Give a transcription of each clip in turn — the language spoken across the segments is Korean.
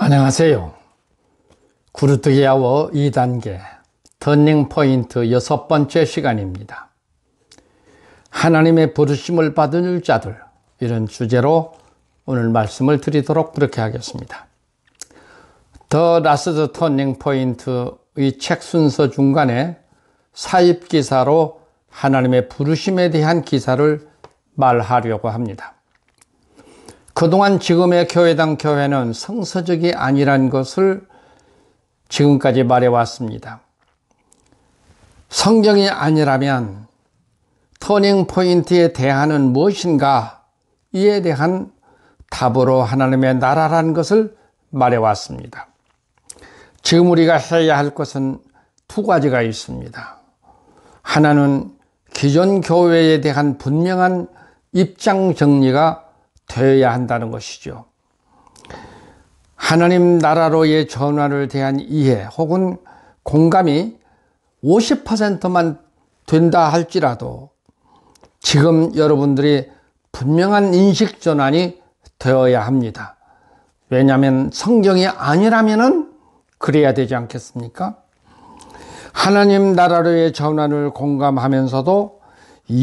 안녕하세요. 구루뜨기 야워 2단계 터닝포인트 여섯 번째 시간입니다. 하나님의 부르심을 받은 자들 이런 주제로 오늘 말씀을 드리도록 그렇게 하겠습니다. 더 라스트 터닝포인트의 책 순서 중간에 사입기사로 하나님의 부르심에 대한 기사를 말하려고 합니다. 그동안 지금의 교회당 교회는 성서적이 아니란 것을 지금까지 말해왔습니다. 성경이 아니라면 터닝 포인트에 대한은 무엇인가 이에 대한 답으로 하나님의 나라라는 것을 말해왔습니다. 지금 우리가 해야 할 것은 두 가지가 있습니다. 하나는 기존 교회에 대한 분명한 입장 정리가 되어야 한다는 것이죠. 하나님 나라로의 전환을 대한 이해 혹은 공감이 50%만 된다 할지라도 지금 여러분들이 분명한 인식 전환이 되어야 합니다. 왜냐하면 성경이 아니라면은 그래야 되지 않겠습니까? 하나님 나라로의 전환을 공감하면서도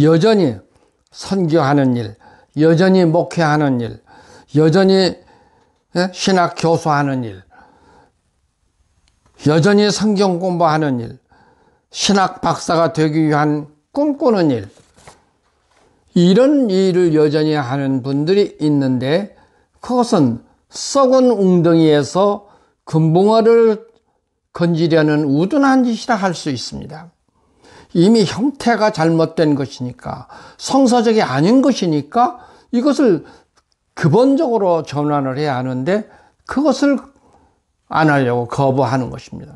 여전히 선교하는 일, 여전히 목회하는 일, 여전히 예, 신학 교수하는 일, 여전히 성경 공부하는 일, 신학 박사가 되기 위한 꿈꾸는 일, 이런 일을 여전히 하는 분들이 있는데 그것은 썩은 웅덩이에서 금붕어를 건지려는 우둔한 짓이라 할 수 있습니다. 이미 형태가 잘못된 것이니까 성서적이 아닌 것이니까 이것을 근본적으로 전환을 해야 하는데 그것을 안 하려고 거부하는 것입니다.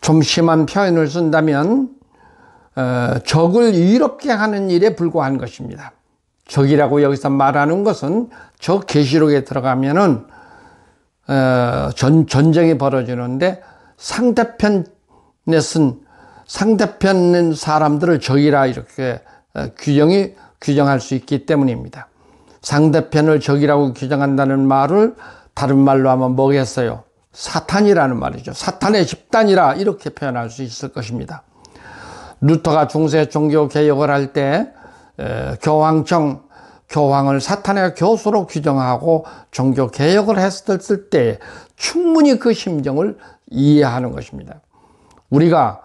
좀 심한 표현을 쓴다면 어, 적을 이롭게 하는 일에 불과한 것입니다. 적이라고 여기서 말하는 것은 저 계시록에 들어가면은 어, 전 전쟁이 벌어지는데 상대편에 쓴 상대편 사람들을 적이라 이렇게 어, 규정이 규정할 수 있기 때문입니다. 상대편을 적이라고 규정한다는 말을 다른 말로 하면 뭐겠어요? 사탄이라는 말이죠. 사탄의 집단이라 이렇게 표현할 수 있을 것입니다. 루터가 중세 종교 개혁을 할 때 교황청 교황을 사탄의 교수로 규정하고 종교 개혁을 했을 때 충분히 그 심정을 이해하는 것입니다. 우리가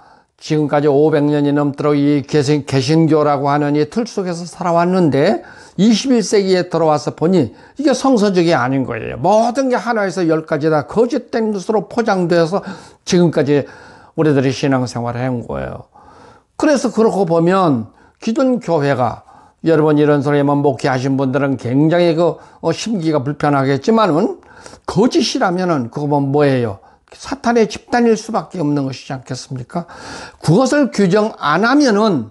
지금까지 500년이 넘도록 이 개신, 개신교라고 하는 이 틀 속에서 살아왔는데 21세기에 들어와서 보니 이게 성서적이 아닌 거예요. 모든 게 하나에서 열까지 다 거짓된 것으로 포장돼서 지금까지 우리들이 신앙생활을 한 거예요. 그래서 그렇고 보면 기존 교회가 여러분 이런 소리만 에 목회하신 분들은 굉장히 그 어, 심기가 불편하겠지만은 거짓이라면은 그거 뭐예요? 사탄의 집단일 수밖에 없는 것이지 않겠습니까? 그것을 규정 안 하면은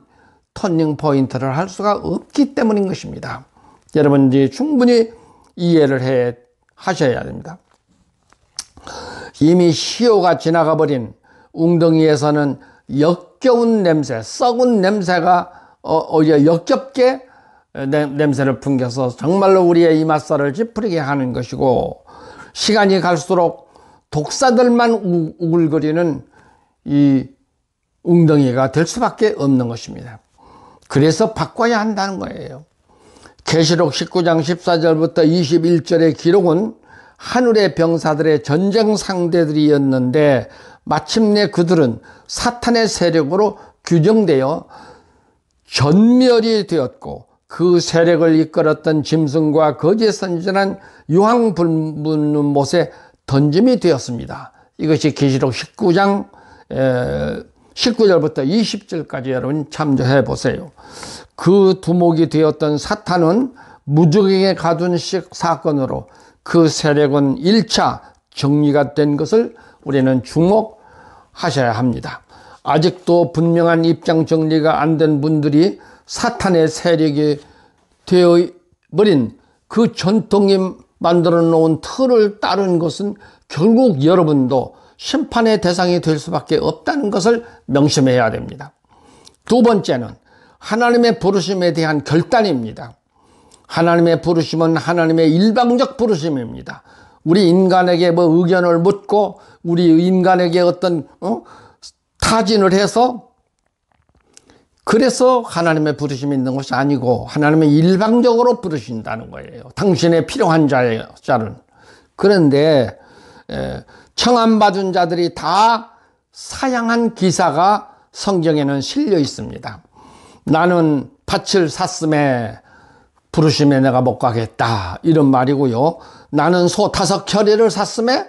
터닝 포인트를 할 수가 없기 때문인 것입니다. 여러분 이제 충분히 이해를 해 하셔야 됩니다. 이미 시효가 지나가 버린 웅덩이에서는 역겨운 냄새, 썩은 냄새가 어, 오히 역겹게 냄새를 풍겨서 정말로 우리의 이맛살을 찌푸리게 하는 것이고 시간이 갈수록 독사들만 우, 우글거리는 이 웅덩이가 될 수밖에 없는 것입니다. 그래서 바꿔야 한다는 거예요. 계시록 19장 14절부터 21절의 기록은 하늘의 병사들의 전쟁 상대들이었는데 마침내 그들은 사탄의 세력으로 규정되어 전멸이 되었고 그 세력을 이끌었던 짐승과 거짓 선전한 유황불문 못에 던짐이 되었습니다. 이것이 계시록 19장 19절부터 20절까지 여러분 참조해 보세요. 그 두목이 되었던 사탄은 무적에게 가둔 사건으로 그 세력은 1차 정리가 된 것을 우리는 주목하셔야 합니다. 아직도 분명한 입장 정리가 안 된 분들이 사탄의 세력이 되어버린 그 전통임 만들어 놓은 틀을 따른 것은 결국 여러분도 심판의 대상이 될 수밖에 없다는 것을 명심해야 됩니다. 두 번째는 하나님의 부르심에 대한 결단입니다. 하나님의 부르심은 하나님의 일방적 부르심입니다. 우리 인간에게 뭐 의견을 묻고 우리 인간에게 어떤 어? 타진을 해서 그래서 하나님의 부르심이 있는 것이 아니고 하나님의 일방적으로 부르신다는 거예요. 당신의 필요한 자는 그런데 청함받은 자들이 다 사양한 기사가 성경에는 실려 있습니다. 나는 밭을 샀음에 부르심에 내가 못 가겠다 이런 말이고요. 나는 소 다섯 결의를 샀음에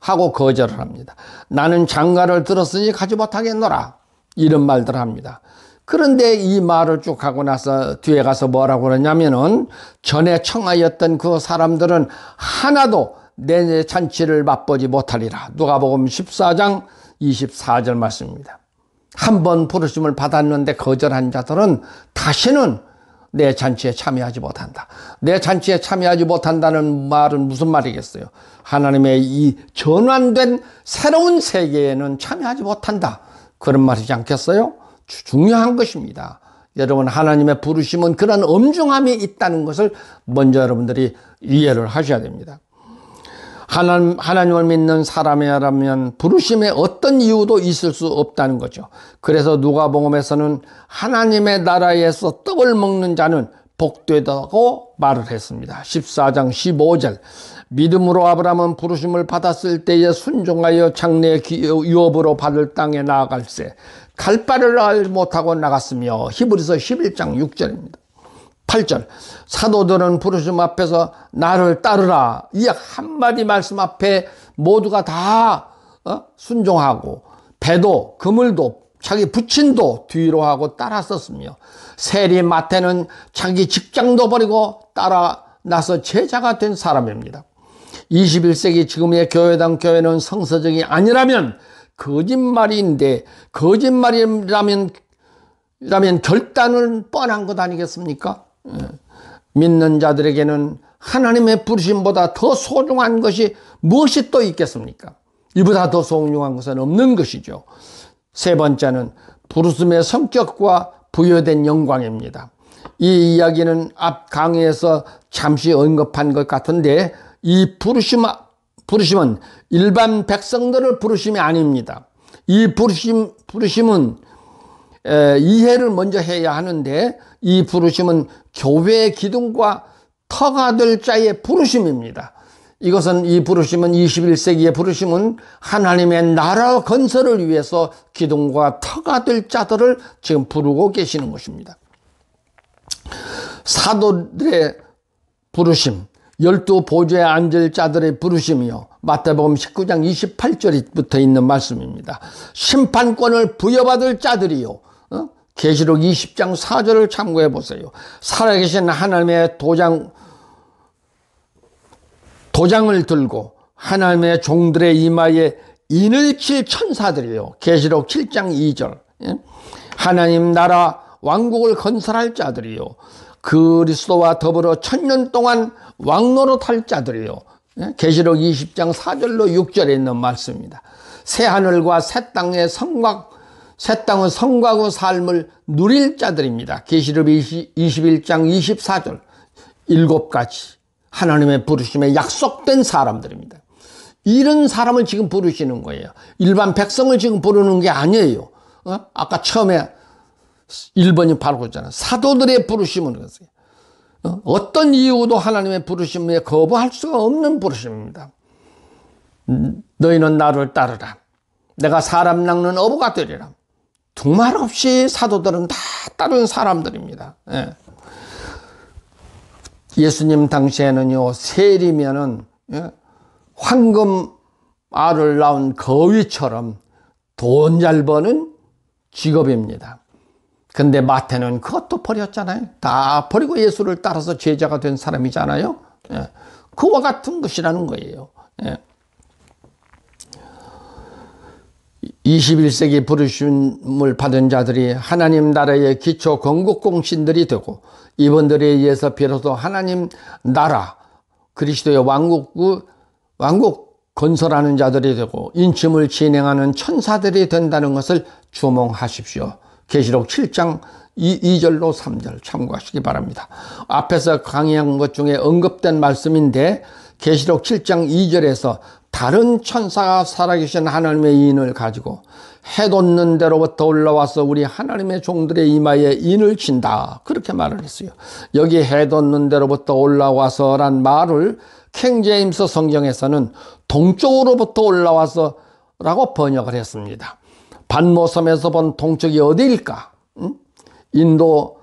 하고 거절을 합니다. 나는 장가를 들었으니 가지 못하겠노라 이런 말들을 합니다. 그런데 이 말을 쭉 하고 나서 뒤에 가서 뭐라고 그러냐면은 전에 청하였던 그 사람들은 하나도 내 잔치를 맛보지 못하리라. 누가복음 14장 24절 말씀입니다. 한 번 부르심을 받았는데 거절한 자들은 다시는 내 잔치에 참여하지 못한다. 내 잔치에 참여하지 못한다는 말은 무슨 말이겠어요? 하나님의 이 전환된 새로운 세계에는 참여하지 못한다. 그런 말이지 않겠어요? 중요한 것입니다. 여러분 하나님의 부르심은 그런 엄중함이 있다는 것을 먼저 여러분들이 이해를 하셔야 됩니다. 하나님, 하나님을 믿는 사람이라면 부르심에 어떤 이유도 있을 수 없다는 거죠. 그래서 누가복음에서는 하나님의 나라에서 떡을 먹는 자는 복되다고 말을 했습니다. 14장 15절 믿음으로 아브라함은 부르심을 받았을 때에 순종하여 장래 유업으로 받을 땅에 나아갈세 갈 바를 알 못하고 나갔으며 히브리서 11장 6절입니다. 8절 사도들은 부르심 앞에서 나를 따르라 이 한마디 말씀 앞에 모두가 다 어, 순종하고 배도 그물도 자기 부친도 뒤로 하고 따랐었으며 세리 마태는 자기 직장도 버리고 따라 나서 제자가 된 사람입니다. 21세기 지금의 교회당 교회는 성서적이 아니라면 거짓말인데 거짓말이라면 라면 결단은 뻔한 것 아니겠습니까? 예. 믿는 자들에게는 하나님의 부르심보다 더 소중한 것이 무엇이 또 있겠습니까? 이보다 더 소중한 것은 없는 것이죠. 세 번째는 부르심의 성격과 부여된 영광입니다. 이 이야기는 앞 강의에서 잠시 언급한 것 같은데 이 부르심, 부르심은 일반 백성들을 부르심이 아닙니다. 이 부르심, 부르심은 에, 이해를 먼저 해야 하는데 이 부르심은 교회의 기둥과 터가 될 자의 부르심입니다. 이것은 이 부르심은 21세기의 부르심은 하나님의 나라 건설을 위해서 기둥과 터가 될 자들을 지금 부르고 계시는 것입니다. 사도들의 부르심, 열두 보좌에 앉을 자들의 부르심이요. 마태복음 19장 2 8절이 붙어 있는 말씀입니다. 심판권을 부여받을 자들이요. 어? 계시록 20장 4절을 참고해 보세요. 살아계신 하나님의 도장 도장을 들고 하나님의 종들의 이마에 인을 칠 천사들이요. 계시록 7장 2절. 예? 하나님 나라 왕국을 건설할 자들이요. 그리스도와 더불어 천년 동안 왕노릇할 자들이요. 예? 계시록 20장 4절로 6절에 있는 말씀입니다. 새 하늘과 새 땅의 성곽 새 땅은 성과고 삶을 누릴 자들입니다. 계시록 21장 24절 일곱 가지 하나님의 부르심에 약속된 사람들입니다. 이런 사람을 지금 부르시는 거예요. 일반 백성을 지금 부르는 게 아니에요. 어? 아까 처음에 1번이 바로 그잖아 사도들의 부르심은 그것이요 어? 어떤 이유도 하나님의 부르심에 거부할 수가 없는 부르심입니다. 음, 너희는 나를 따르라. 내가 사람 낚는 어부가 되리라. 두말 없이 사도들은 다 다른 사람들입니다. 예. 수님 당시에는요, 세리면은, 예, 황금 알을 낳은 거위처럼 돈 잘 버는 직업입니다. 근데 마태는 그것도 버렸잖아요. 다 버리고 예수를 따라서 제자가 된 사람이잖아요. 예. 그와 같은 것이라는 거예요. 예. 21세기 부르심을 받은 자들이 하나님 나라의 기초 건국 공신들이 되고 이분들에 의해서 비로소 하나님 나라 그리스도의 왕국 왕국 건설하는 자들이 되고 인침을 진행하는 천사들이 된다는 것을 주목하십시오. 계시록 7장 2, 절로 3절 참고하시기 바랍니다. 앞에서 강의한 것 중에 언급된 말씀인데 계시록 7장 2절에서 다른 천사가 살아계신 하나님의 인을 가지고 해돋는 데로부터 올라와서 우리 하나님의 종들의 이마에 인을 친다 그렇게 말을 했어요 여기 해돋는 데로부터 올라와서 란 말을 킹제임스 성경에서는 동쪽으로부터 올라와서 라고 번역을 했습니다 반모섬에서 본 동쪽이 어디일까? 응? 인도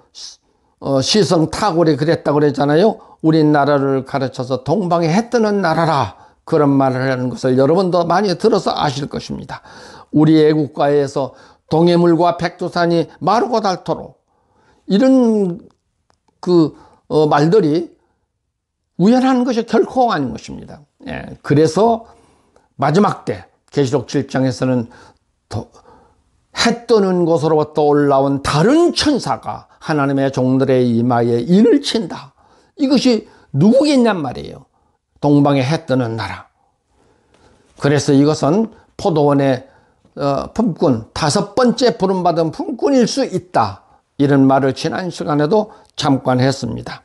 어, 시성 타골이 그랬다고 그랬잖아요. 우리나라를 가르쳐서 동방에 해 뜨는 나라라. 그런 말을 하는 것을 여러분도 많이 들어서 아실 것입니다. 우리 애국가에서 동해물과 백두산이 마르고 닳도록 이런 그 어 말들이 우연한 것이 결코 아닌 것입니다. 예, 그래서 마지막 때 계시록 7장에서는 도, 해 뜨는 곳으로부터 올라온 다른 천사가 하나님의 종들의 이마에 인을 친다. 이것이 누구겠냔 말이에요. 동방의 해 뜨는 나라. 그래서 이것은 포도원의 어, 품꾼, 다섯 번째 부름받은 품꾼일 수 있다. 이런 말을 지난 시간에도 잠깐 했습니다.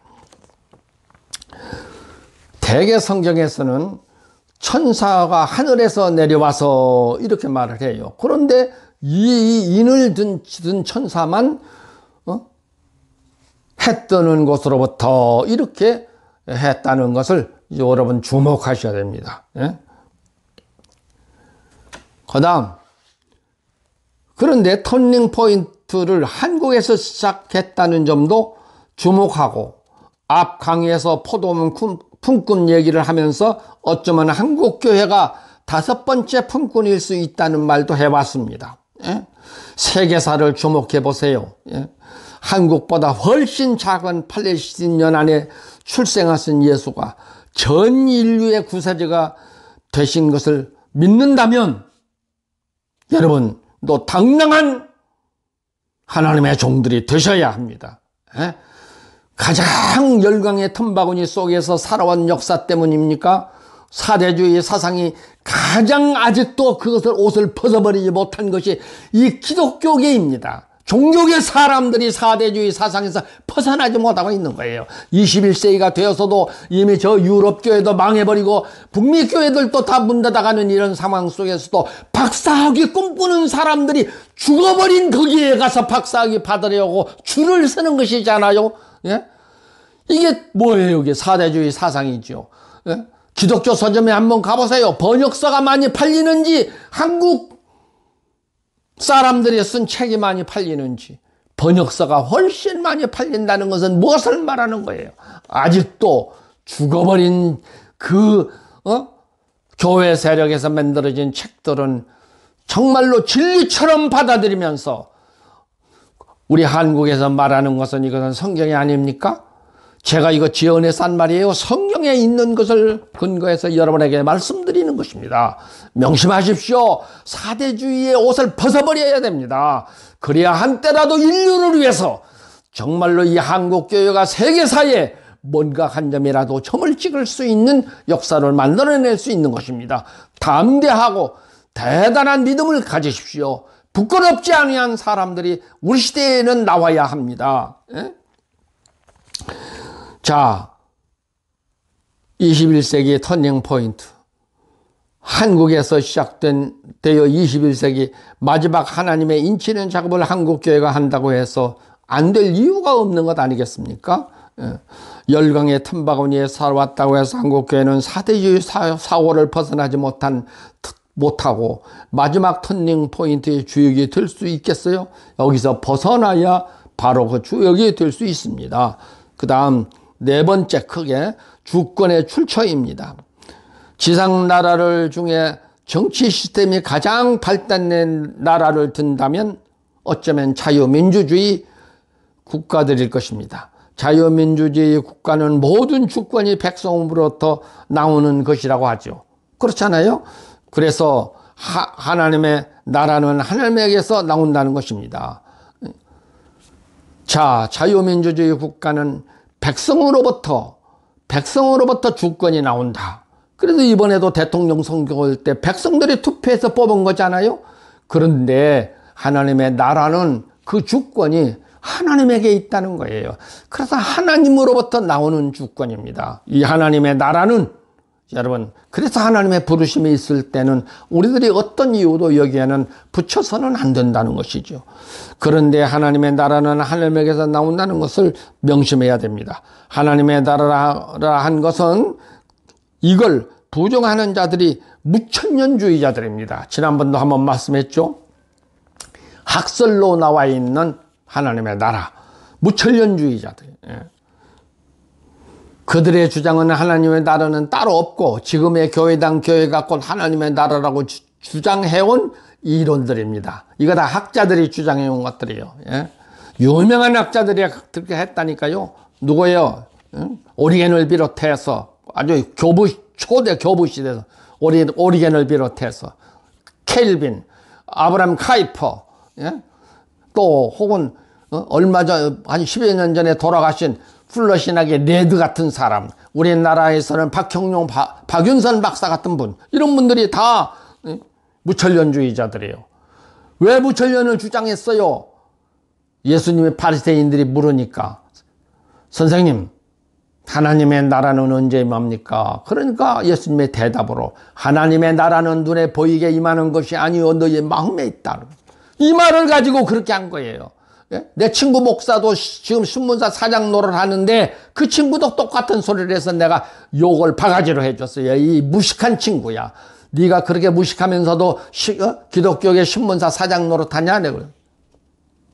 대개 성경에서는 천사가 하늘에서 내려와서 이렇게 말을 해요. 그런데 이 인을 든, 든 천사만 어? 해 뜨는 곳으로부터 이렇게 했다는 것을 여러분 주목하셔야 됩니다. 예? 그 다음 그런데 턴닝 포인트를 한국에서 시작했다는 점도 주목하고 앞 강의에서 포도문 품꾼 얘기를 하면서 어쩌면 한국 교회가 다섯 번째 품꾼일 수 있다는 말도 해봤습니다. 예? 세계사를 주목해 보세요. 예? 한국보다 훨씬 작은 팔레스틴 연안에 출생하신 예수가 전 인류의 구세주가 되신 것을 믿는다면 여러분 또 당당한 하나님의 종들이 되셔야 합니다. 예? 가장 열광의 틈바구니 속에서 살아온 역사 때문입니까? 사대주의 사상이 가장 아직도 그것을 옷을 벗어버리지 못한 것이 이 기독교계입니다. 종교계 사람들이 사대주의 사상에서 벗어나지 못하고 있는 거예요. 21세기가 되어서도 이미 저 유럽교회도 망해버리고 북미교회들도 다문 닫아가는 이런 상황 속에서도 박사학위 꿈꾸는 사람들이 죽어버린 거기에 가서 박사학위 받으려고 줄을 서는 것이잖아요. 예? 이게 뭐예요? 이게 사대주의 사상이죠. 예? 기독교 서점에 한번 가보세요. 번역서가 많이 팔리는지 한국 사람들이 쓴 책이 많이 팔리는지 번역서가 훨씬 많이 팔린다는 것은 무엇을 말하는 거예요? 아직도 죽어버린 그 어? 교회 세력에서 만들어진 책들은 정말로 진리처럼 받아들이면서 우리 한국에서 말하는 것은 이것은 성경이 아닙니까? 제가 이거 지연의 산 말이에요. 성경에 있는 것을 근거해서 여러분에게 말씀드리는 것입니다. 명심하십시오. 사대주의의 옷을 벗어버려야 됩니다. 그래야 한때라도 인류를 위해서 정말로 이 한국교회가 세계사에 뭔가 한 점이라도 점을 찍을 수 있는 역사를 만들어낼 수 있는 것입니다. 담대하고 대단한 믿음을 가지십시오. 부끄럽지 않니한 사람들이 우리 시대에는 나와야 합니다. 에? 예? 자, 21세기의 터닝 포인트. 한국에서 시작된 되어 21세기 마지막 하나님의 인치는 작업을 한국교회가 한다고 해서 안 될 이유가 없는 것 아니겠습니까? 예. 열강의 틈바구니에 살아왔다고 해서 한국교회는 사대주의 사고를 벗어나지 못한 못하고 마지막 터닝 포인트의 주역이 될 수 있겠어요? 여기서 벗어나야 바로 그 주역이 될 수 있습니다. 그 다음 네 번째 크게 주권의 출처입니다. 지상 나라를 중에 정치 시스템이 가장 발달된 나라를 든다면 어쩌면 자유민주주의 국가들일 것입니다. 자유민주주의 국가는 모든 주권이 백성으로부터 나오는 것이라고 하죠. 그렇잖아요. 그래서 하, 나님의 나라는 하나님에게서 나온다는 것입니다. 자, 자유민주주의 국가는 백성으로부터 백성으로부터 주권이 나온다. 그래서 이번에도 대통령 선거할 때 백성들이 투표해서 뽑은 거잖아요. 그런데 하나님의 나라는 그 주권이 하나님에게 있다는 거예요. 그래서 하나님으로부터 나오는 주권입니다. 이 하나님의 나라는 여러분 그래서 하나님의 부르심이 있을 때는 우리들이 어떤 이유도 여기에는 붙여서는 안 된다는 것이죠. 그런데 하나님의 나라는 하나님에게서 나온다는 것을 명심해야 됩니다. 하나님의 나라라 한 것은 이걸 부정하는 자들이 무천년주의자들입니다. 지난번도 한번 말씀했죠. 학설로 나와 있는 하나님의 나라 무천년주의자들. 예. 그들의 주장은 하나님의 나라는 따로 없고 지금의 교회당 교회가 곧 하나님의 나라라고 주, 장해온 이론들입니다. 이거 다 학자들이 주장해온 것들이에요. 예? 유명한 학자들이 그렇게 했다니까요. 누구예요? 응? 예? 오리겐을 비롯해서 아주 교부 초대 교부 시대에서 오리, 오리겐을 비롯해서 켈빈, 아브람 카이퍼, 예? 또 혹은 어? 얼마 전, 한 10여 년 전에 돌아가신 플러신하게 레드 같은 사람 우리나라에서는 박형용, 바, 박윤선 박사 같은 분 이런 분들이 다 예, 무철련주의자들이에요 왜 무철련을 주장했어요? 예수님의 파리세인들이 물으니까 선생님 하나님의 나라는 언제 임합니까? 그러니까 예수님의 대답으로 하나님의 나라는 눈에 보이게 임하는 것이 아니오 너희의 마음에 있다 이 말을 가지고 그렇게 한 거예요 예? 내 친구 목사도 지금 신문사 사장 노릇 하는데 그 친구도 똑같은 소리를 해서 내가 욕을 바가지로 해줬어요. 이 무식한 친구야. 네가 그렇게 무식하면서도 시, 어? 기독교계 신문사 사장 노릇하냐? 내가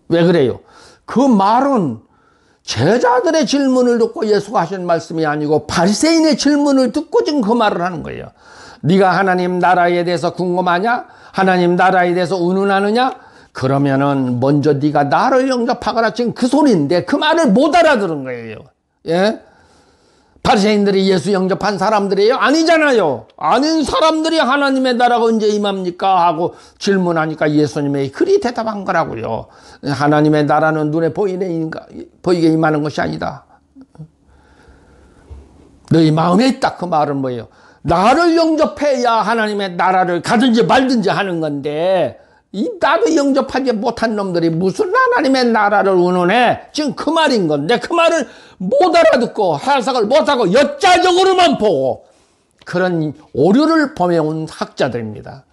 왜 그래요? 그 말은 제자들의 질문을 듣고 예수가 하신 말씀이 아니고 바리새인의 질문을 듣고 지금 그 말을 하는 거예요. 네가 하나님 나라에 대해서 궁금하냐? 하나님 나라에 대해서 운운하느냐? 그러면은 먼저 네가 나를 영접하거라 지금 그 소리인데 그 말을 못 알아들은 거예요. 예? 바리새인들이 예수 영접한 사람들이에요? 아니잖아요. 아닌 사람들이 하나님의 나라가 언제 임합니까? 하고 질문하니까 예수님의 그리 대답한 거라고요. 하나님의 나라는 눈에 보이네, 보이게 임하는 것이 아니다. 너희 마음에 있다. 그 말은 뭐예요? 나를 영접해야 하나님의 나라를 가든지 말든지 하는 건데 이 나도 영접하지 못한 놈들이 무슨 하나님의 나라를 운운해? 지금 그 말인 건데 그 말을 못 알아듣고 해석을 못하고 여자적으로만 보고 그런 오류를 범해온 학자들입니다.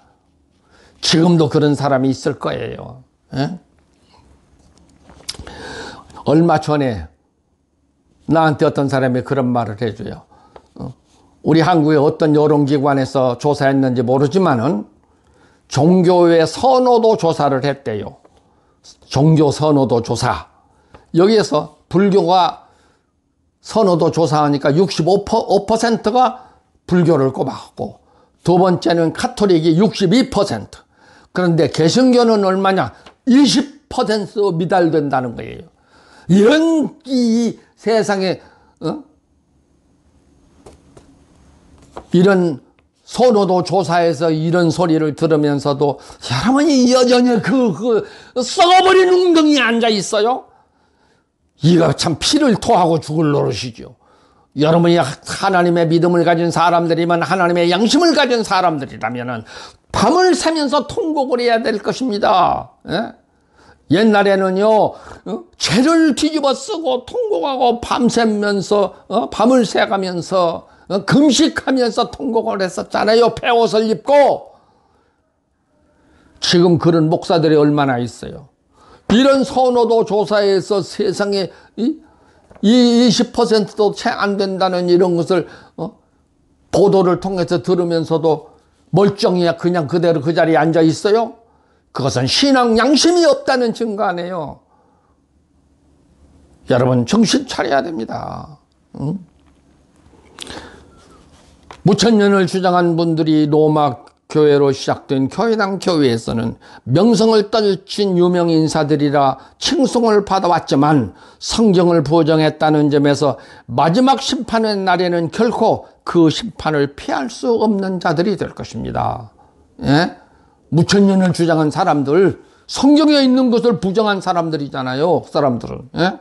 지금도 그런 사람이 있을 거예요. 에? 예? 얼마 전에 나한테 어떤 사람이 그런 말을 해줘요. 어? 우리 한국의 어떤 여론기관에서 조사했는지 모르지만은 종교의 선호도 조사를 했대요. 종교 선호도 조사. 여기에서 불교가 선호도 조사하니까 65%가 불교를 꼽았고 두 번째는 카톨릭이 62% 그런데 개신교는 얼마냐 20% 미달된다는 거예요 이런 이 세상에 어? 이런 선호도 조사에서 이런 소리를 들으면서도 여러분이 여전히 그, 그 썩어버린 웅덩이에 앉아 있어요. 이거 참 피를 토하고 죽을 노릇이죠. 여러분이 하나님의 믿음을 가진 사람들이면 하나님의 양심을 가진 사람들이라면 밤을 새면서 통곡을 해야 될 것입니다. 예? 옛날에는요 어? 죄를 뒤집어 쓰고 통곡하고 밤새면서 어? 밤을 새가면서 어, 금식하면서 통곡을 했었잖아요. 폐옷을 입고. 지금 그런 목사들이 얼마나 있어요. 이런 선호도 조사에서 세상에 이 20%도 채 안 된다는 이런 것을 어? 보도를 통해서 들으면서도 멀쩡히 그냥 그대로 그 자리에 앉아 있어요? 그것은 신앙 양심이 없다는 증거 아니에요. 여러분 정신 차려야 됩니다. 응? 무천년을 주장한 분들이 로마 교회로 시작된 교회당 교회에서는 명성을 떨친 유명 인사들이라 칭송을 받아왔지만 성경을 부정했다는 점에서 마지막 심판의 날에는 결코 그 심판을 피할 수 없는 자들이 될 것입니다. 예? 무천년을 주장한 사람들, 성경에 있는 것을 부정한 사람들이잖아요. 사람들은. 예?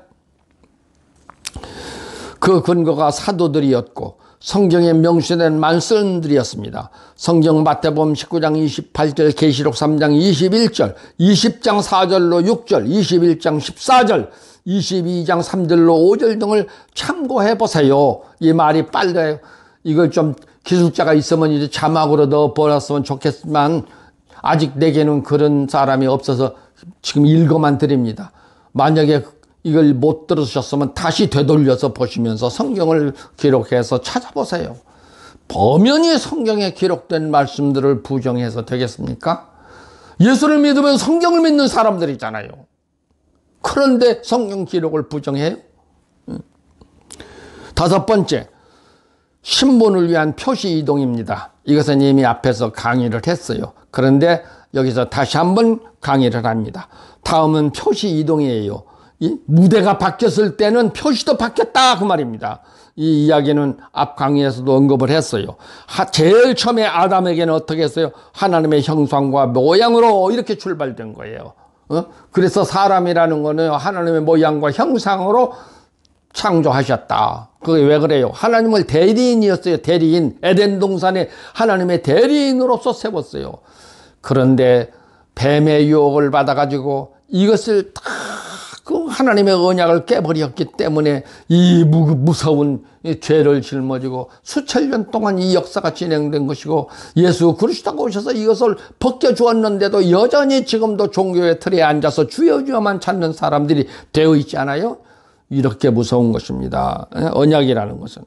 그 근거가 사도들이었고 성경에 명시된 말씀들이었습니다. 성경 마태복 19장 28절, 계시록 3장 21절, 20장 4절로 6절, 21장 14절, 22장 3절로 5절 등을 참고해 보세요. 이 말이 빨라요. 이걸 좀 기술자가 있으면 이제 자막으로 넣어 버렸으면 좋겠지만 아직 내게는 그런 사람이 없어서 지금 읽어만 드립니다. 만약에 이걸 못 들으셨으면 다시 되돌려서 보시면서 성경을 기록해서 찾아보세요. 범연히 성경에 기록된 말씀들을 부정해서 되겠습니까? 예수를 믿으면 성경을 믿는 사람들이잖아요. 그런데 성경 기록을 부정해요? 음. 다섯 번째, 신분을 위한 표시 이동입니다. 이것은 이미 앞에서 강의를 했어요. 그런데 여기서 다시 한번 강의를 합니다. 다음은 표시 이동이에요. 무대가 바뀌었을 때는 표시도 바뀌었다 그 말입니다. 이 이야기는 앞 강의에서도 언급을 했어요. 하, 제일 처음에 아담에게는 어떻게 했어요? 하나님의 형상과 모양으로 이렇게 출발된 거예요. 어? 그래서 사람이라는 거는 하나님의 모양과 형상으로 창조하셨다. 그게 왜 그래요? 하나님을 대리인이었어요. 대리인. 에덴 동산에 하나님의 대리인으로서 세웠어요. 그런데 뱀의 유혹을 받아가지고 이것을 다그 하나님의 언약을 깨버렸기 때문에 이 무서운 죄를 짊어지고 수천 년 동안 이 역사가 진행된 것이고 예수 그리스도가 오셔서 이것을 벗겨주었는데도 여전히 지금도 종교의 틀에 앉아서 주여 주여만 찾는 사람들이 되어 있지 않아요? 이렇게 무서운 것입니다. 예, 언약이라는 것은.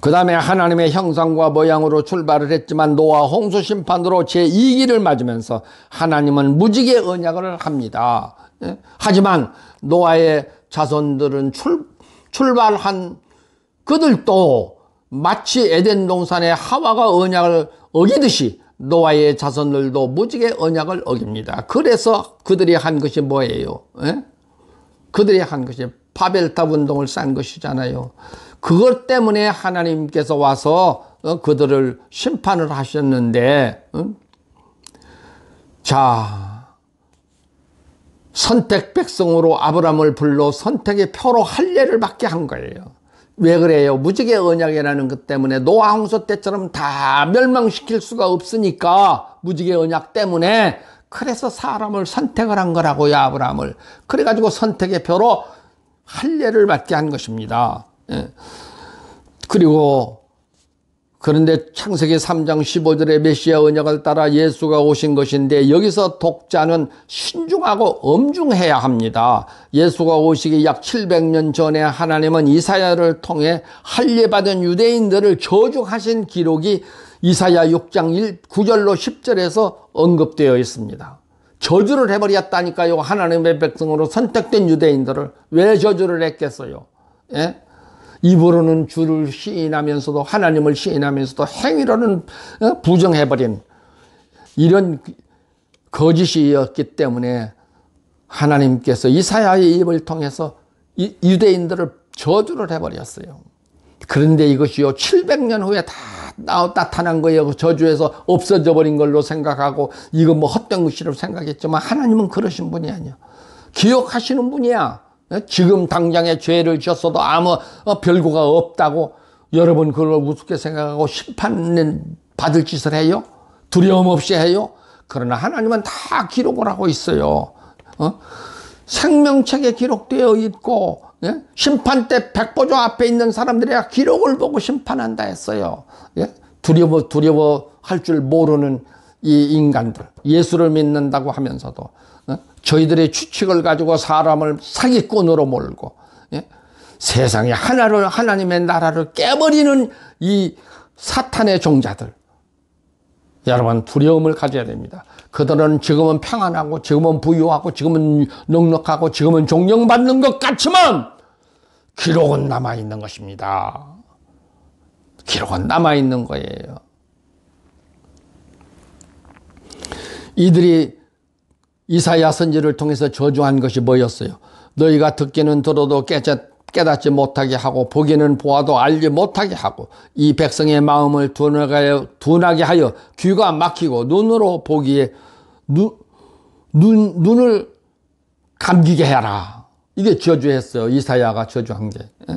그 다음에 하나님의 형상과 모양으로 출발을 했지만 노아 홍수 심판으로 제2기를 맞으면서 하나님은 무지개 언약을 합니다. 예. 하지만 노아의 자손들은 출, 출발한 그들도 마치 에덴 동산의 하와가 언약을 어기듯이 노아의 자손들도 무지개 언약을 어깁니다. 그래서 그들이 한 것이 뭐예요? 에? 예? 그들이 한 것이 바벨탑 운동을 싼 것이잖아요. 그것 때문에 하나님께서 와서 어, 그들을 심판을 하셨는데, 음? 자, 선택 백성으로 아브라함을 불러 선택의 표로 할례를 받게 한 거예요. 왜 그래요? 무지개 언약이라는 것 때문에 노아 홍수 때처럼 다 멸망시킬 수가 없으니까 무지개 언약 때문에 그래서 사람을 선택을 한 거라고요 아브라함을 그래가지고 선택의 표로 할례를 받게 한 것입니다 예. 그리고 그런데 창세기 3장 1 5절에 메시아 언약을 따라 예수가 오신 것인데 여기서 독자는 신중하고 엄중해야 합니다. 예수가 오시기 약 700년 전에 하나님은 이사야를 통해 할례받은 유대인들을 저주하신 기록이 이사야 6장 1, 9절로 10절에서 언급되어 있습니다. 저주를 해버렸다니까요. 하나님의 백성으로 선택된 유대인들을 왜 저주를 했겠어요? 예? 입으로는 주를 시인하면서도 하나님을 시인하면서도 행위로는 어, 부정해버린 이런 거짓이었기 때문에 하나님께서 이사야의 입을 통해서 유대인들을 저주를 해버렸어요. 그런데 이것이요 700년 후에 다 나타난 거예요. 그 저주에서 없어져 버린 걸로 생각하고 이건 뭐 헛된 것이라고 생각했지만 하나님은 그러신 분이 아니야. 기억하시는 분이야. 예? 지금 당장에 죄를 지었어도 아무 어, 별거가 없다고 여러분 그걸 우습게 생각하고 심판 받을 짓을 해요? 두려움 없이 해요? 그러나 하나님은 다 기록을 하고 있어요. 어? 생명책에 기록되어 있고 예? 심판 때 백보조 앞에 있는 사람들이 기록을 보고 심판한다 했어요. 예? 두려워 두려워할 줄 모르는 이 인간들 예수를 믿는다고 하면서도 저희들의 추측을 가지고 사람을 사기꾼으로 몰고 예? 세상에 하나를 하나님의 나라를 깨버리는 이 사탄의 종자들 여러분 두려움을 가져야 됩니다. 그들은 지금은 평안하고 지금은 부유하고 지금은 넉넉하고 지금은 존경받는 것 같지만 기록은 남아있는 것입니다. 기록은 남아있는 거예요. 이들이 이사야 선지를 통해서 저주한 것이 뭐였어요? 너희가 듣기는 들어도 깨닫지 못하게 하고 보기는 보아도 알지 못하게 하고 이 백성의 마음을 둔하게 하여 귀가 막히고 눈으로 보기에 눈, 눈, 눈을 감기게 해라. 이게 저주했어요. 이사야가 저주한 게. 예?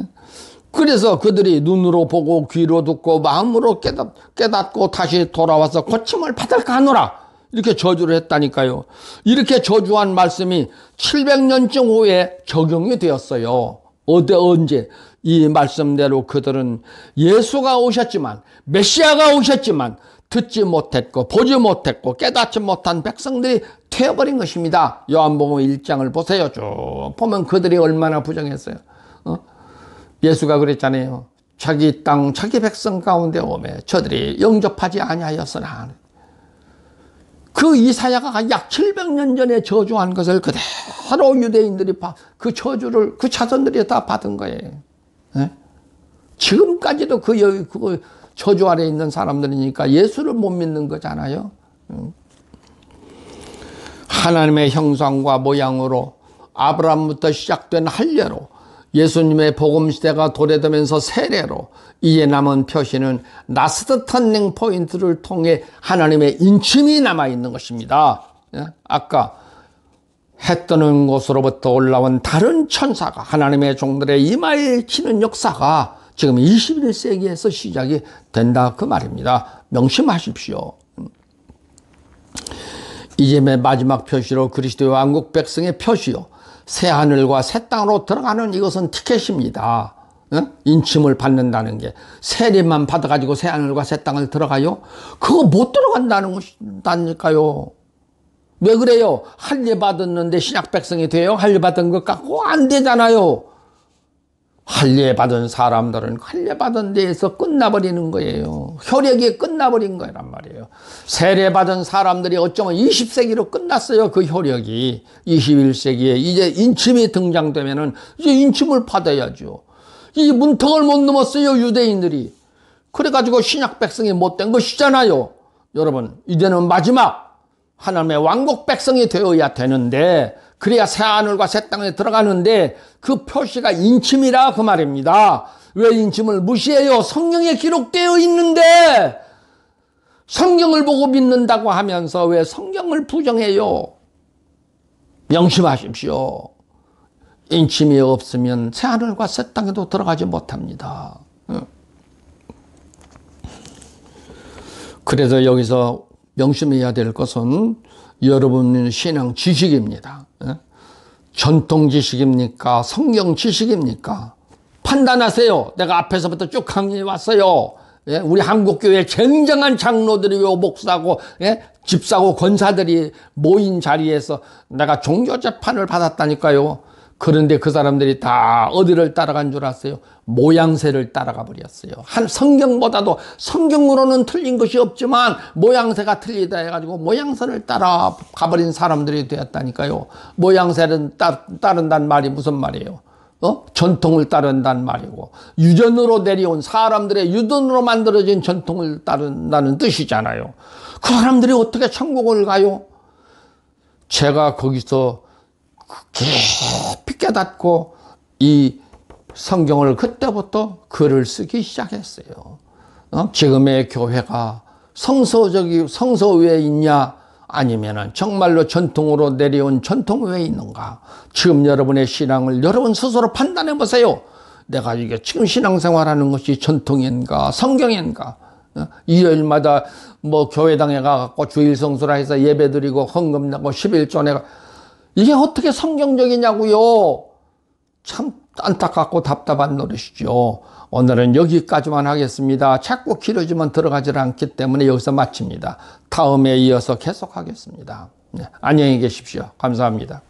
그래서 그들이 눈으로 보고 귀로 듣고 마음으로 깨닫, 깨닫고 다시 돌아와서 고침을 받을까 하노라. 이렇게 저주를 했다니까요. 이렇게 저주한 말씀이 700년쯤 후에 적용이 되었어요. 어디 언제 이 말씀대로 그들은 예수가 오셨지만 메시아가 오셨지만 듣지 못했고 보지 못했고 깨닫지 못한 백성들이 퇴버린 것입니다. 요한복음 1장을 보세요. 쭉 보면 그들이 얼마나 부정했어요. 어? 예수가 그랬잖아요. 자기 땅 자기 백성 가운데 오매 저들이 영접하지 아니하였으나 그 이사야가 약 700년 전에 저주한 것을 그대로 유대인들이 그 저주를 그 자손들이 다 받은 거예요. 예? 지금까지도 그 여기 그 저주 아래 있는 사람들이니까 예수를 못 믿는 거잖아요. 하나님의 형상과 모양으로 아브라함부터 시작된 할례로 예수님의 복음 시대가 도래되면서 세례로 이에 남은 표시는 나스드 턴닝 포인트를 통해 하나님의 인침이 남아 있는 것입니다. 예? 아까 해 뜨는 곳으로부터 올라온 다른 천사가 하나님의 종들의 이마에 치는 역사가 지금 21세기에서 시작이 된다 그 말입니다. 명심하십시오. 음. 이제 마지막 표시로 그리스도의 왕국 백성의 표시요. 새 하늘과 새 땅으로 들어가는 이것은 티켓입니다. 인침을 받는다는 게 세례만 받아가지고 새 하늘과 새 땅을 들어가요? 그거 못 들어간다는 것이니까요왜 그래요? 할례 받았는데 신약 백성이 돼요? 할례 받은 것 갖고 안 되잖아요. 할례받은 사람들은 할례받은 데에서 끝나버리는 거예요. 혈액이 끝나버린 거란 말이에요. 세례받은 사람들이 어쩌면 20세기로 끝났어요. 그 혈액이. 21세기에 이제 인침이 등장되면은 이제 인침을 받아야죠. 이 문턱을 못 넘었어요. 유대인들이. 그래가지고 신약 백성이 못된 것이잖아요. 여러분, 이제는 마지막 하나님의 왕국 백성이 되어야 되는데 그래야 새하늘과 새 땅에 들어가는데 그 표시가 인침이라 그 말입니다. 왜 인침을 무시해요? 성경에 기록되어 있는데 성경을 보고 믿는다고 하면서 왜 성경을 부정해요? 명심하십시오. 인침이 없으면 새하늘과 새 땅에도 들어가지 못합니다. 그래서 여기서 명심해야 될 것은 여러분의 신앙 지식입니다. 예? 전통 지식입니까? 성경 지식입니까? 판단하세요. 내가 앞에서부터 쭉 강의해 왔어요. 예? 우리 한국교회 굉장한 장로들이 목사고 예? 집사고 권사들이 모인 자리에서 내가 종교 재판을 받았다니까요. 그런데 그 사람들이 다 어디를 따라간 줄 아세요? 모양새를 따라가 버렸어요. 한 성경보다도 성경으로는 틀린 것이 없지만 모양새가 틀리다 해가지고 모양새를 따라 가버린 사람들이 되었다니까요. 모양새는 따, 따른단 말이 무슨 말이에요? 어? 전통을 따른단 말이고 유전으로 내려온 사람들의 유전으로 만들어진 전통을 따른다는 뜻이잖아요. 그 사람들이 어떻게 천국을 가요? 제가 거기서 깊이 깨닫고 이 성경을 그때부터 글을 쓰기 시작했어요. 어? 지금의 교회가 성서적 성서에 있냐 아니면 정말로 전통으로 내려온 전통에 있는가? 지금 여러분의 신앙을 여러분 스스로 판단해 보세요. 내가 이게 지금 신앙생활하는 것이 전통인가 성경인가? 어? 일요일마다 뭐 교회당에 가갖 주일성수라 해서 예배드리고 헌금 내고 11조 내가 이게 어떻게 성경적이냐고요. 참 안타깝고 답답한 노릇이죠. 오늘은 여기까지만 하겠습니다. 자꾸 길어지면 들어가질 않기 때문에 여기서 마칩니다. 다음에 이어서 계속하겠습니다. 네, 안녕히 계십시오. 감사합니다.